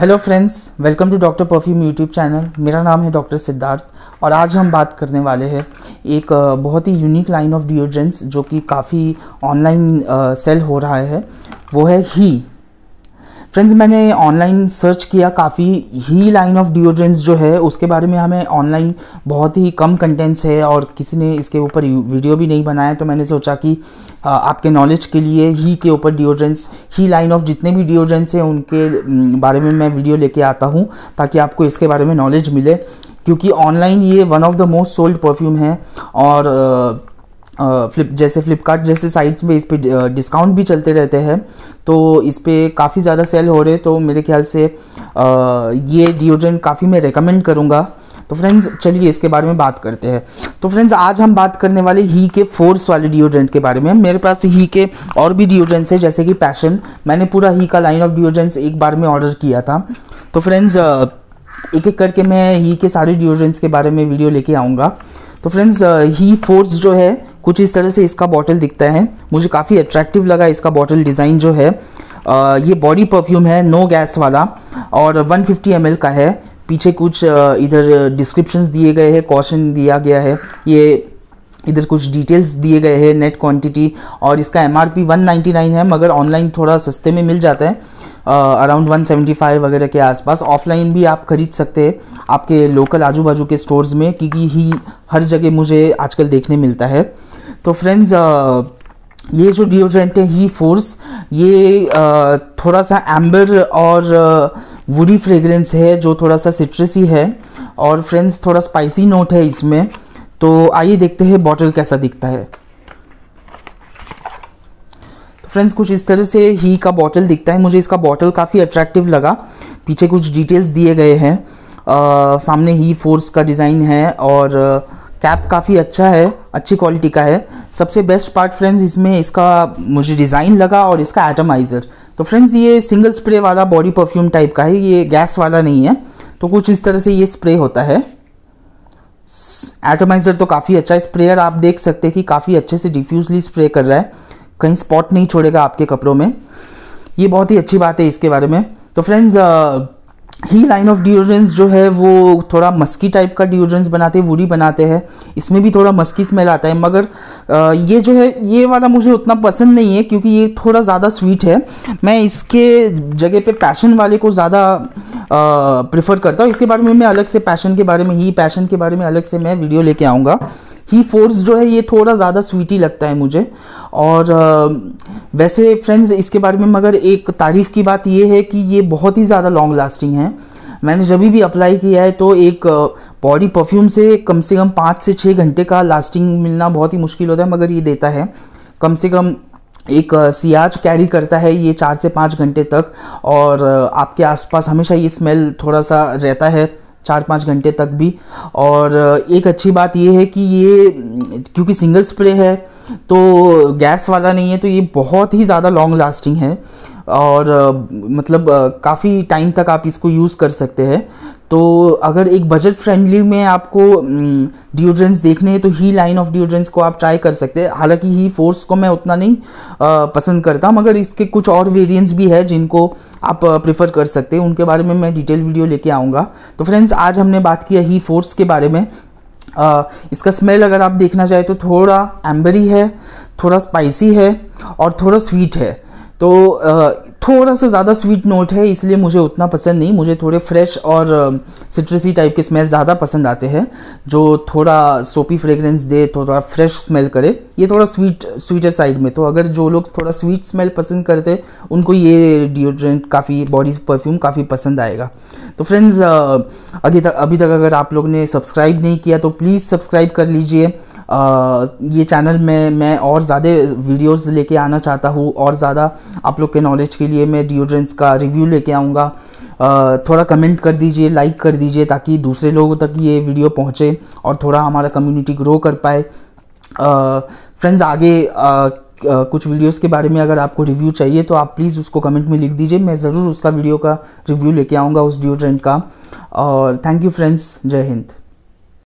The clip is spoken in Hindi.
hello friends welcome to doctor perfume YouTube channel मेरा नाम है डॉक्टर सिद्धार्थ और आज हम बात करने वाले हैं एक बहुत ही यूनिक लाइन ऑफ डिओड्रेंट्स जो कि काफ़ी ऑनलाइन सेल हो रहा है वो है ही फ्रेंड्स मैंने ऑनलाइन सर्च किया काफ़ी ही लाइन ऑफ डिओड्रेंट्स जो है उसके बारे में हमें ऑनलाइन बहुत ही कम कंटेंट्स है और किसी ने इसके ऊपर वीडियो भी नहीं बनाया तो मैंने सोचा कि आपके नॉलेज के लिए ही के ऊपर डिओड्रेंट्स ही लाइन ऑफ जितने भी डिओड्रेंट्स हैं उनके बारे में मैं वीडियो लेके आता हूँ ताकि आपको इसके बारे में नॉलेज मिले क्योंकि ऑनलाइन ये one of the most sold perfume है और फ्लिप uh, जैसे फ्लिपकार्ट जैसे साइट्स में इस पर डिस्काउंट भी चलते रहते हैं तो इस पर काफ़ी ज़्यादा सेल हो रहे तो मेरे ख्याल से uh, ये डिओड्रेंट काफ़ी मैं रेकमेंड करूँगा तो फ्रेंड्स चलिए इसके बारे में बात करते हैं तो फ्रेंड्स आज हम बात करने वाले ही के फोर्स वाले डिओड्रेंट के बारे में मेरे पास ही के और भी डिओड्रेंट्स हैं जैसे कि पैशन मैंने पूरा ही का लाइन ऑफ डिओड्रेंट्स एक बार में ऑर्डर किया था तो फ्रेंड्स एक एक करके मैं ही के सारे डिओड्रेंट्स के बारे में वीडियो लेके आऊँगा तो फ्रेंड्स ही फोर्स जो है कुछ इस तरह से इसका बॉटल दिखता है मुझे काफ़ी अट्रैक्टिव लगा इसका बॉटल डिज़ाइन जो है आ, ये बॉडी परफ्यूम है नो गैस वाला और 150 फिफ्टी का है पीछे कुछ इधर डिस्क्रिप्शंस दिए गए हैं कॉशन दिया गया है ये इधर कुछ डिटेल्स दिए गए हैं नेट क्वांटिटी और इसका M R P one ninety nine है मगर ऑनलाइन थोड़ा सस्ते में मिल जाता है अराउंड वन सेवेंटी फाइव वगैरह के आसपास ऑफलाइन भी आप खरीद सकते हैं आपके लोकल आजू बाजू के स्टोर्स में क्योंकि ही हर जगह मुझे आजकल देखने मिलता है तो फ्रेंड्स uh, ये जो डिओड्रेंट है ही फोर्स ये uh, थोड़ा सा एम्बर और वुडी uh, फ्रेगरेंस है जो थोड़ा सा सिट्रसी है और फ्रेंड्स थोड़ा स्पाइसी नोट है इसमें तो आइए देखते हैं बॉटल कैसा दिखता है तो फ्रेंड्स कुछ इस तरह से ही का बॉटल दिखता है मुझे इसका बॉटल काफ़ी अट्रैक्टिव लगा पीछे कुछ डिटेल्स दिए गए हैं सामने ही फोर्स का डिज़ाइन है और आ, कैप काफ़ी अच्छा है अच्छी क्वालिटी का है सबसे बेस्ट पार्ट फ्रेंड्स इसमें इसका मुझे डिज़ाइन लगा और इसका एटमाइज़र तो फ्रेंड्स ये सिंगल स्प्रे वाला बॉडी परफ्यूम टाइप का है ये गैस वाला नहीं है तो कुछ इस तरह से ये स्प्रे होता है एटमाइज़र तो काफ़ी अच्छा है स्प्रेयर आप देख सकते हैं कि काफ़ी अच्छे से डिफ्यूजली स्प्रे कर रहा है कहीं स्पॉट नहीं छोड़ेगा आपके कपड़ों में ये बहुत ही अच्छी बात है इसके बारे में तो फ्रेंड्स ही लाइन ऑफ डिओड्रेंस जो है वो थोड़ा मस्की टाइप का डिओड्रेंस बनाते हैं वूडी बनाते हैं इसमें भी थोड़ा मस्की स्मेल आता है मगर ये जो है ये वाला मुझे उतना पसंद नहीं है क्योंकि ये थोड़ा ज़्यादा स्वीट है मैं इसके जगह पे पैशन वाले को ज़्यादा प्रेफर करता हूँ इसके बारे में मैं अलग से पैशन के बारे में ही पैशन के बारे में अलग से मैं वीडियो लेके आऊँगा ही फोर्स जो है ये थोड़ा ज़्यादा स्वीटी लगता है मुझे और वैसे फ्रेंड्स इसके बारे में मगर एक तारीफ़ की बात यह है कि ये बहुत ही ज़्यादा लॉन्ग लास्टिंग है मैंने जब भी अप्लाई किया है तो एक बॉडी परफ्यूम से कम से कम पाँच से छः घंटे का लास्टिंग मिलना बहुत ही मुश्किल होता है मगर ये देता है कम से कम एक सियाज कैरी करता है ये चार से पाँच घंटे तक और आपके आसपास हमेशा ये स्मेल थोड़ा सा रहता है चार पाँच घंटे तक भी और एक अच्छी बात ये है कि ये क्योंकि सिंगल स्प्रे है तो गैस वाला नहीं है तो ये बहुत ही ज़्यादा लॉन्ग लास्टिंग है और मतलब काफ़ी टाइम तक आप इसको यूज़ कर सकते हैं तो अगर एक बजट फ्रेंडली में आपको डिओड्रेंट्स देखने हैं तो ही लाइन ऑफ डिओड्रेंट्स को आप ट्राई कर सकते हैं हालांकि ही फोर्स को मैं उतना नहीं आ, पसंद करता मगर इसके कुछ और वेरिएंट्स भी है जिनको आप प्रेफर कर सकते हैं उनके बारे में मैं डिटेल वीडियो लेके आऊँगा तो फ्रेंड्स आज हमने बात किया ही फोर्स के बारे में आ, इसका स्मेल अगर आप देखना चाहें तो थोड़ा एम्बरी है थोड़ा स्पाइसी है और थोड़ा स्वीट है तो थोड़ा सा ज़्यादा स्वीट नोट है इसलिए मुझे उतना पसंद नहीं मुझे थोड़े फ्रेश और सिट्रसी टाइप के स्मेल ज़्यादा पसंद आते हैं जो थोड़ा सोपी फ्रेगरेंस दे थोड़ा फ्रेश स्मेल करे ये थोड़ा स्वीट स्वीटर साइड में तो अगर जो लोग थोड़ा स्वीट स्मेल पसंद करते उनको ये डिओड्रेंट काफ़ी बॉडी परफ्यूम काफ़ी पसंद आएगा तो फ्रेंड्स अभी तक अभी तक अगर आप लोग ने सब्सक्राइब नहीं किया तो प्लीज़ सब्सक्राइब कर लीजिए ये चैनल में मैं और ज़्यादा वीडियोस लेके आना चाहता हूँ और ज़्यादा आप लोग के नॉलेज के लिए मैं डिओड्रेंट्स का रिव्यू लेके आऊँगा थोड़ा कमेंट कर दीजिए लाइक कर दीजिए ताकि दूसरे लोगों तक ये वीडियो पहुँचे और थोड़ा हमारा कम्युनिटी ग्रो कर पाए फ्रेंड्स आगे कुछ वीडियोस के बारे में अगर आपको रिव्यू चाहिए तो आप प्लीज़ उसको कमेंट में लिख दीजिए मैं ज़रूर उसका वीडियो का रिव्यू लेके आऊँगा उस डिओड्रेंट का और थैंक यू फ्रेंड्स जय हिंद